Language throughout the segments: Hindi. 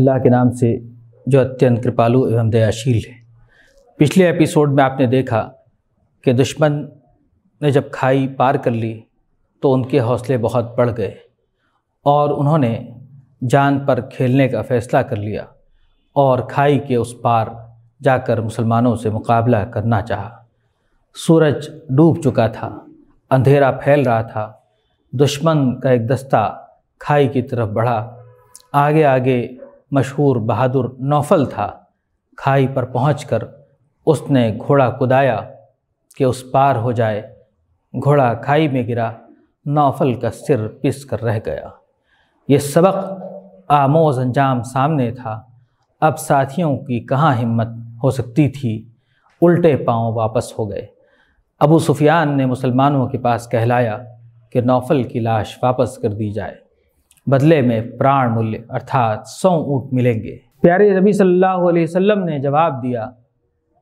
अल्लाह के नाम से जो अत्यंत कृपालु एवं दयाशील है पिछले एपिसोड में आपने देखा कि दुश्मन ने जब खाई पार कर ली तो उनके हौसले बहुत बढ़ गए और उन्होंने जान पर खेलने का फ़ैसला कर लिया और खाई के उस पार जाकर मुसलमानों से मुकाबला करना चाहा सूरज डूब चुका था अंधेरा फैल रहा था दुश्मन का एक दस्ता खाई की तरफ बढ़ा आगे आगे मशहूर बहादुर नौफल था खाई पर कर उसने घोड़ा कुदाया कि उस पार हो जाए घोड़ा खाई में गिरा नौफल का सिर पिस कर रह गया ये सबक आमोज अंजाम सामने था अब साथियों की कहाँ हिम्मत हो सकती थी उल्टे पांव वापस हो गए अबू सुफियान ने मुसलमानों के पास कहलाया कि नौफल की लाश वापस कर दी जाए बदले में प्राण मूल्य अर्थात सौ ऊँट मिलेंगे प्यारे नबी सल्लल्लाहु अलैहि वसल्लम ने जवाब दिया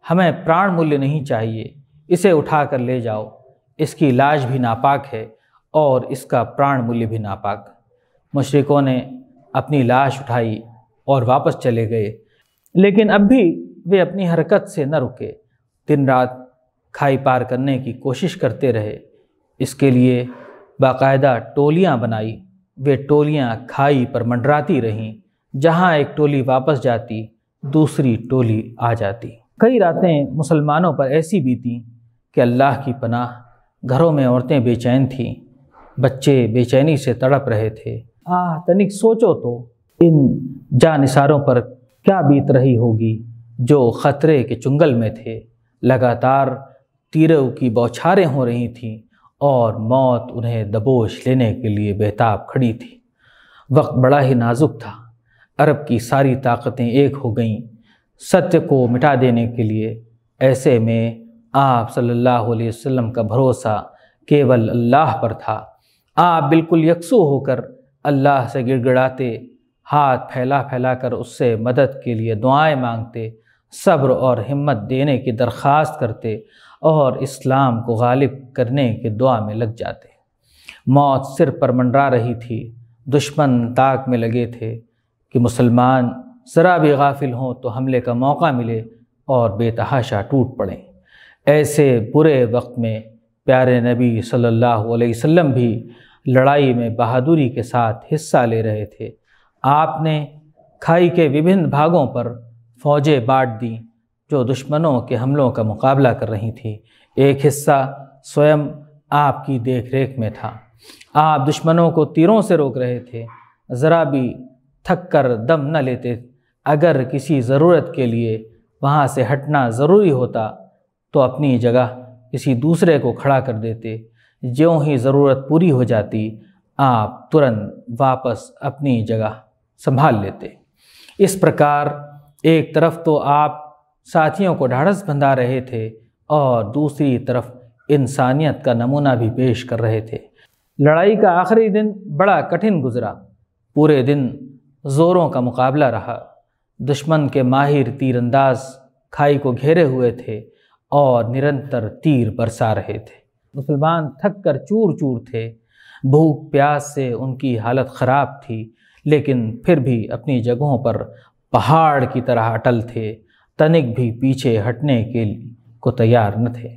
हमें प्राण मूल्य नहीं चाहिए इसे उठा कर ले जाओ इसकी लाश भी नापाक है और इसका प्राण मूल्य भी नापाक मशरक़ों ने अपनी लाश उठाई और वापस चले गए लेकिन अब भी वे अपनी हरकत से न रुके दिन रात खाई पार करने की कोशिश करते रहे इसके लिए बाकायदा टोलियाँ बनाई वे टोलियां खाई पर मंडराती रहीं जहां एक टोली वापस जाती दूसरी टोली आ जाती कई रातें मुसलमानों पर ऐसी बीती कि अल्लाह की पनाह घरों में औरतें बेचैन थीं बच्चे बेचैनी से तड़प रहे थे आह तनिक सोचो तो इन जानिसारों पर क्या बीत रही होगी जो ख़तरे के चुंगल में थे लगातार तीरों की बौछारें हो रही थीं और मौत उन्हें दबोच लेने के लिए बेताब खड़ी थी वक्त बड़ा ही नाजुक था अरब की सारी ताकतें एक हो गईं सत्य को मिटा देने के लिए ऐसे में आप सल्लल्लाहु अलैहि वसल्लम का भरोसा केवल अल्लाह पर था आप बिल्कुल यकसू होकर अल्लाह से गिड़गिड़ाते हाथ फैला फैला कर उससे मदद के लिए दुआएं मांगते सब्र और हिम्मत देने की दरख्वास्त करते और इस्लाम को गालिब करने के दुआ में लग जाते मौत सिर पर मंडरा रही थी दुश्मन ताक में लगे थे कि मुसलमान ज़रा भी गाफिल हों तो हमले का मौका मिले और बेतहाशा टूट पड़ें ऐसे बुरे वक्त में प्यारे नबी सल्लल्लाहु अलैहि वसल्लम भी लड़ाई में बहादुरी के साथ हिस्सा ले रहे थे आपने खाई के विभिन्न भागों पर फौजें बांट दी जो दुश्मनों के हमलों का मुकाबला कर रही थी एक हिस्सा स्वयं आपकी देखरेख में था आप दुश्मनों को तीरों से रोक रहे थे ज़रा भी थक कर दम न लेते अगर किसी ज़रूरत के लिए वहाँ से हटना ज़रूरी होता तो अपनी जगह किसी दूसरे को खड़ा कर देते ज्यों ही ज़रूरत पूरी हो जाती आप तुरंत वापस अपनी जगह संभाल लेते इस प्रकार एक तरफ तो आप साथियों को ढाढ़स बंधा रहे थे और दूसरी तरफ इंसानियत का नमूना भी पेश कर रहे थे लड़ाई का आखिरी दिन बड़ा कठिन गुजरा पूरे दिन ज़ोरों का मुकाबला रहा दुश्मन के माहिर तीरंदाज खाई को घेरे हुए थे और निरंतर तीर बरसा रहे थे मुसलमान थक कर चूर चूर थे भूख प्यास से उनकी हालत ख़राब थी लेकिन फिर भी अपनी जगहों पर पहाड़ की तरह अटल थे तनिक भी पीछे हटने के को तैयार न थे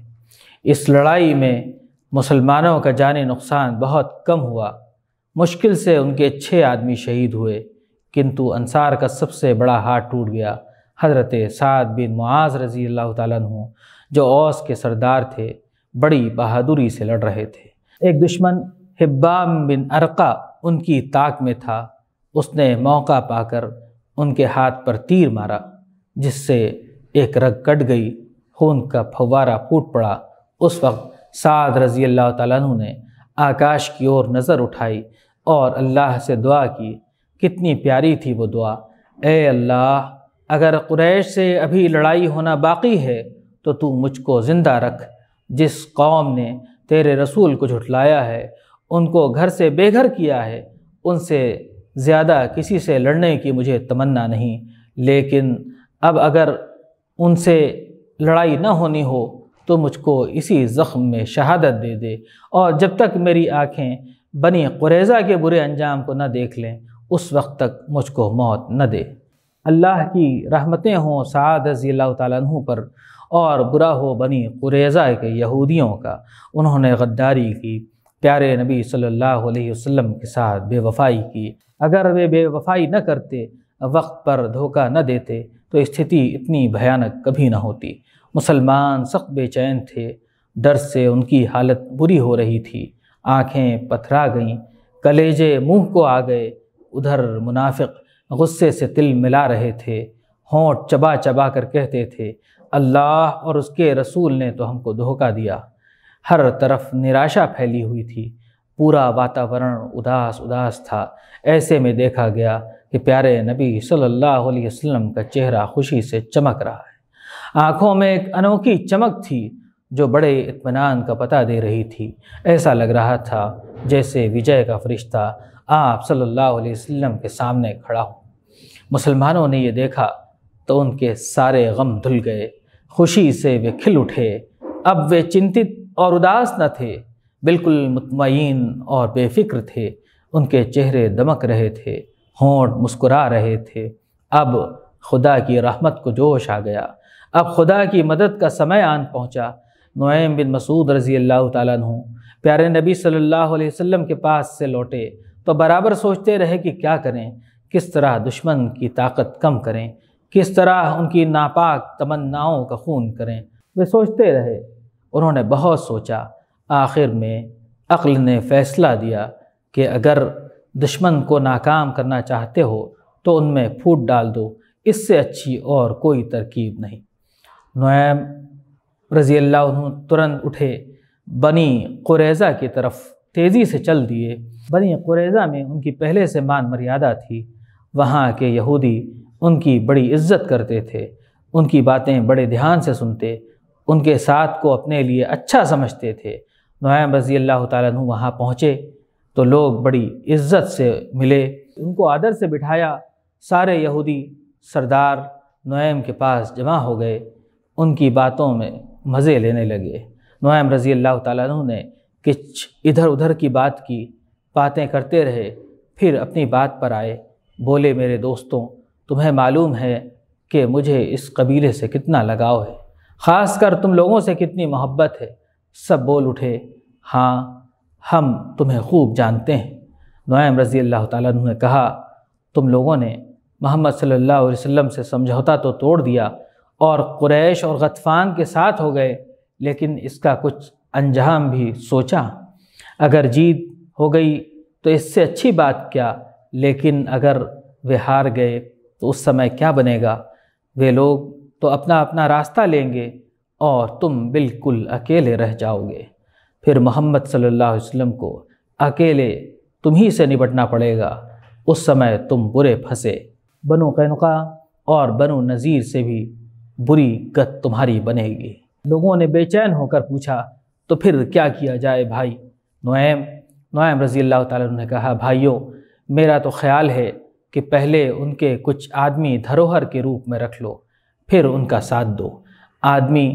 इस लड़ाई में मुसलमानों का जान नुकसान बहुत कम हुआ मुश्किल से उनके छः आदमी शहीद हुए किंतु अंसार का सबसे बड़ा हाथ टूट गया हजरत साद बिन मुआज रजी अल्लाह तु जो ओस के सरदार थे बड़ी बहादुरी से लड़ रहे थे एक दुश्मन हिब्बाम बिन अरका उनकी ताक में था उसने मौका पाकर उनके हाथ पर तीर मारा जिससे एक रग कट गई खून का फवारा फूट पड़ा उस वक्त साद रज़ी अल्लाह तु ने आकाश की ओर नज़र उठाई और अल्लाह से दुआ की कितनी प्यारी थी वो दुआ ए अल्लाह अगर क्रैश से अभी लड़ाई होना बाकी है तो तू मुझको ज़िंदा रख जिस कौम ने तेरे रसूल को झुठलाया है उनको घर से बेघर किया है उनसे ज़्यादा किसी से लड़ने की मुझे तमन्ना नहीं लेकिन अब अगर उनसे लड़ाई न होनी हो तो मुझको इसी ज़ख्म में शहादत दे दे और जब तक मेरी आँखें बनी कुरेज़ा के बुरे अंजाम को न देख लें उस वक्त तक मुझको मौत न दे अल्लाह की रहमतें हों साद रज़ी तु पर और बुरा हो बनी कुरेज़ा के यहूदियों का उन्होंने गद्दारी की प्यारे नबी सल्लल्लाहु अलैहि वसल्लम के साथ बेवफाई की अगर वे बेवफाई न करते वक्त पर धोखा न देते तो स्थिति इतनी भयानक कभी ना होती मुसलमान सख्त बेचैन थे डर से उनकी हालत बुरी हो रही थी आंखें पथरा गईं कलेजे मुंह को आ गए उधर मुनाफिक गुस्से से तिल मिला रहे थे होंठ चबा चबा कर कहते थे अल्लाह और उसके रसूल ने तो हमको धोखा दिया हर तरफ निराशा फैली हुई थी पूरा वातावरण उदास उदास था ऐसे में देखा गया कि प्यारे नबी सल्लल्लाहु अलैहि वसल्लम का चेहरा खुशी से चमक रहा है आँखों में एक अनोखी चमक थी जो बड़े इत्मीनान का पता दे रही थी ऐसा लग रहा था जैसे विजय का फरिश्ता आप सल्लल्लाहु अलैहि वसल्लम के सामने खड़ा हो मुसलमानों ने ये देखा तो उनके सारे गम धुल गए खुशी से वे खिल उठे अब वे चिंतित और उदास न थे बिल्कुल मुतमिन और बेफिक्र थे उनके चेहरे दमक रहे थे होंठ मुस्कुरा रहे थे अब खुदा की रहमत को जोश आ गया अब खुदा की मदद का समय आन पहुँचा नोएम बिन मसूद रज़ी अल्लाह तु प्यारे नबी सल्लल्लाहु अलैहि वसल्लम के पास से लौटे तो बराबर सोचते रहे कि क्या करें किस तरह दुश्मन की ताकत कम करें किस तरह उनकी नापाक तमन्नाओं का खून करें वे सोचते रहे उन्होंने बहुत सोचा आखिर में अक्ल ने फैसला दिया कि अगर दुश्मन को नाकाम करना चाहते हो तो उनमें फूट डाल दो इससे अच्छी और कोई तरकीब नहीं नोएब रज़ी अल्लाह तुरंत उठे बनी कुरेज़ा की तरफ तेज़ी से चल दिए बनी कुरेज़ा में उनकी पहले से मान मर्यादा थी वहाँ के यहूदी उनकी बड़ी इज्जत करते थे उनकी बातें बड़े ध्यान से सुनते उनके साथ को अपने लिए अच्छा समझते थे नोयाम रज़ी अल्लाह तु वहाँ पहुँचे तो लोग बड़ी इज्जत से मिले उनको आदर से बिठाया सारे यहूदी सरदार नोएम के पास जमा हो गए उनकी बातों में मज़े लेने लगे नोएम रज़ी अल्लाह तु ने किच इधर उधर की बात की बातें करते रहे फिर अपनी बात पर आए बोले मेरे दोस्तों तुम्हें मालूम है कि मुझे इस कबीले से कितना लगाव है ख़ास कर तुम लोगों से कितनी मोहब्बत है सब बोल उठे हाँ हम तुम्हें खूब जानते हैं नुआम रज़ी अल्लाह ताला ने कहा तुम लोगों ने मोहम्मद सल्ला अलैहि से समझौता तो तोड़ दिया और कुरैश और गतफ़ान के साथ हो गए लेकिन इसका कुछ अंजाम भी सोचा अगर जीत हो गई तो इससे अच्छी बात क्या लेकिन अगर वे हार गए तो उस समय क्या बनेगा वे लोग तो अपना अपना रास्ता लेंगे और तुम बिल्कुल अकेले रह जाओगे फिर मोहम्मद सल्लल्लाहु अलैहि वसल्लम को अकेले तुम्ही से निपटना पड़ेगा उस समय तुम बुरे फंसे बनो कैनका और बनो नज़ीर से भी बुरी गत तुम्हारी बनेगी लोगों ने बेचैन होकर पूछा तो फिर क्या किया जाए भाई नोएम नोएम रज़ी अल्लाह तु ने कहा भाइयों मेरा तो ख्याल है कि पहले उनके कुछ आदमी धरोहर के रूप में रख लो फिर उनका साथ दो आदमी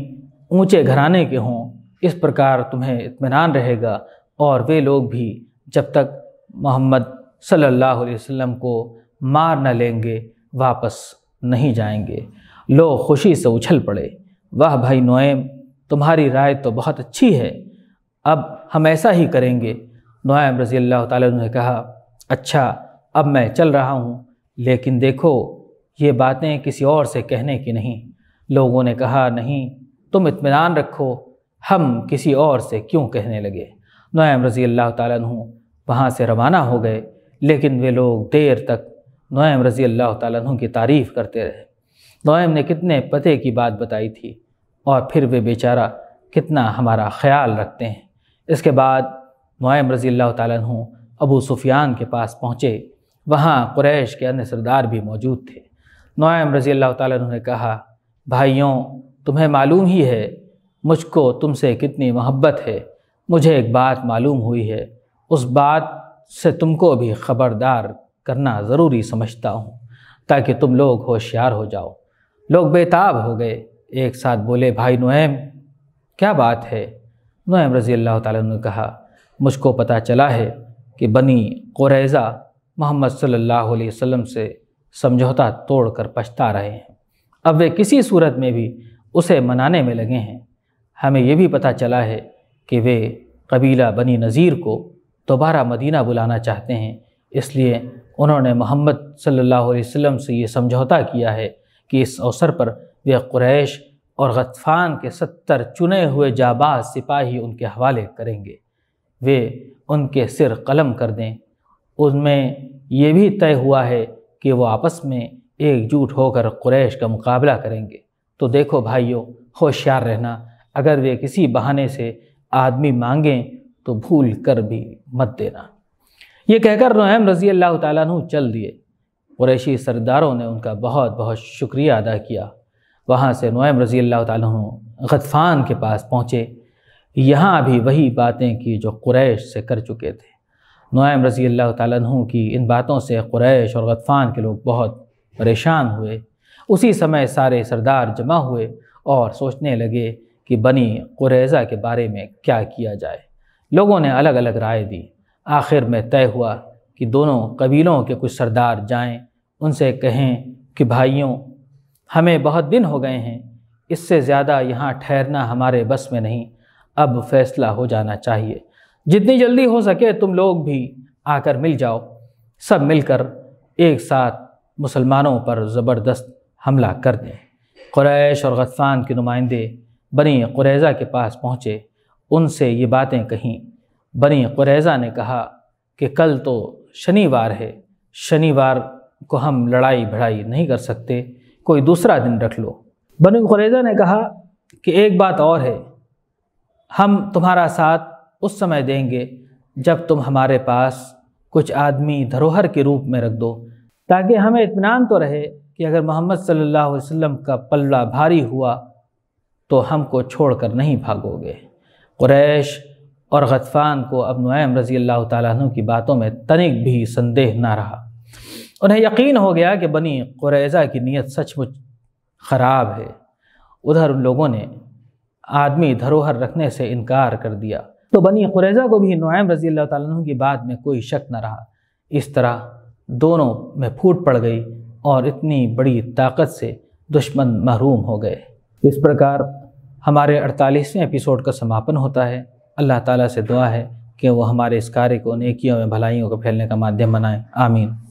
ऊंचे घराने के हों इस प्रकार तुम्हें इत्मीनान रहेगा और वे लोग भी जब तक मोहम्मद सल्लल्लाहु अलैहि वसल्लम को मार न लेंगे वापस नहीं जाएंगे लोग खुशी से उछल पड़े वाह भाई नोएम तुम्हारी राय तो बहुत अच्छी है अब हम ऐसा ही करेंगे नोएम रज़ी अल्लाह ताला ने कहा अच्छा अब मैं चल रहा हूँ लेकिन देखो ये बातें किसी और से कहने की नहीं लोगों ने कहा नहीं तुम इत्मीनान रखो हम किसी और से क्यों कहने लगे नोयम रज़ी अल्लाह तु वहाँ से रवाना हो गए लेकिन वे लोग देर तक नोयम रज़ी अल्लाह तु की तारीफ़ करते रहे नोयम ने कितने पते की बात बताई थी और फिर वे बेचारा कितना हमारा ख्याल रखते हैं इसके बाद नोयम रज़ी अल्लाह तु अबू सुफियान के पास पहुँचे वहाँ कुरैश के अन्य सरदार भी मौजूद थे नोयम रज़ी अल्लाह तु ने कहा भाइयों तुम्हें मालूम ही है मुझको तुमसे कितनी मोहब्बत है मुझे एक बात मालूम हुई है उस बात से तुमको भी ख़बरदार करना ज़रूरी समझता हूँ ताकि तुम लोग होशियार हो जाओ लोग बेताब हो गए एक साथ बोले भाई नुएम क्या बात है नुएम रज़ी अल्लाह ताला ने कहा मुझको पता चला है कि बनी कुरैज़ा मोहम्मद सल्लल्लाहु अलैहि वसल्लम से समझौता तोड़कर पछता रहे हैं अब वे किसी सूरत में भी उसे मनाने में लगे हैं हमें यह भी पता चला है कि वे कबीला बनी नज़ीर को दोबारा मदीना बुलाना चाहते हैं इसलिए उन्होंने मोहम्मद सल्लल्लाहु अलैहि वसल्लम से ये समझौता किया है कि इस अवसर पर वे कुरैश और गतफ़ान के सत्तर चुने हुए जाबाज सिपाही उनके हवाले करेंगे वे उनके सिर कलम कर दें उनमें यह भी तय हुआ है कि वो आपस में एकजुट होकर कुरैश का मुकाबला करेंगे तो देखो भाइयों होशियार रहना अगर वे किसी बहाने से आदमी मांगें तो भूल कर भी मत देना ये कहकर नोहम रज़ी अल्लाह तु चल दिए कुरैशी सरदारों ने उनका बहुत बहुत शुक्रिया अदा किया वहाँ से नोम रज़ी अल्लाह तु गफ़ान के पास पहुँचे यहाँ भी वही बातें की जो कुरैश से कर चुके थे नोम रज़ी अल्लाह तु की इन बातों से कुरैश और ग़फ़ान के लोग बहुत परेशान हुए उसी समय सारे सरदार जमा हुए और सोचने लगे कि बनी कुरेजा के बारे में क्या किया जाए लोगों ने अलग अलग राय दी आखिर में तय हुआ कि दोनों कबीलों के कुछ सरदार जाएं, उनसे कहें कि भाइयों हमें बहुत दिन हो गए हैं इससे ज़्यादा यहाँ ठहरना हमारे बस में नहीं अब फैसला हो जाना चाहिए जितनी जल्दी हो सके तुम लोग भी आकर मिल जाओ सब मिलकर एक साथ मुसलमानों पर ज़बरदस्त हमला कर दें क्रैश और गतफ़ान के नुमाइंदे बनी क़ुरैज़ा के पास पहुँचे उनसे ये बातें कहीं बनी क्रैजा ने कहा कि कल तो शनिवार है शनिवार को हम लड़ाई भड़ाई नहीं कर सकते कोई दूसरा दिन रख लो बनी क्रैजा ने कहा कि एक बात और है हम तुम्हारा साथ उस समय देंगे जब तुम हमारे पास कुछ आदमी धरोहर के रूप में रख दो ताकि हमें इतमान तो रहे कि अगर मोहम्मद सल्लल्लाहु अलैहि वसल्लम का पल्ला भारी हुआ तो हमको छोड़कर नहीं भागोगे क्रैश और गतफ़ान को अब नुम रज़ी अल्लाह तु की बातों में तनिक भी संदेह ना रहा उन्हें यकीन हो गया कि बनी कुरैज़ा की नीयत सचमुच ख़राब है उधर उन लोगों ने आदमी धरोहर रखने से इनकार कर दिया तो बनी कुरैज़ा को भी नुम रज़ी अल्लाह तु की बात में कोई शक न रहा इस तरह दोनों में फूट पड़ गई और इतनी बड़ी ताकत से दुश्मन महरूम हो गए इस प्रकार हमारे 48वें एपिसोड का समापन होता है अल्लाह ताला से दुआ है कि वो हमारे इस कार्य को नेकियों में भलाइयों को फैलने का माध्यम बनाए आमीन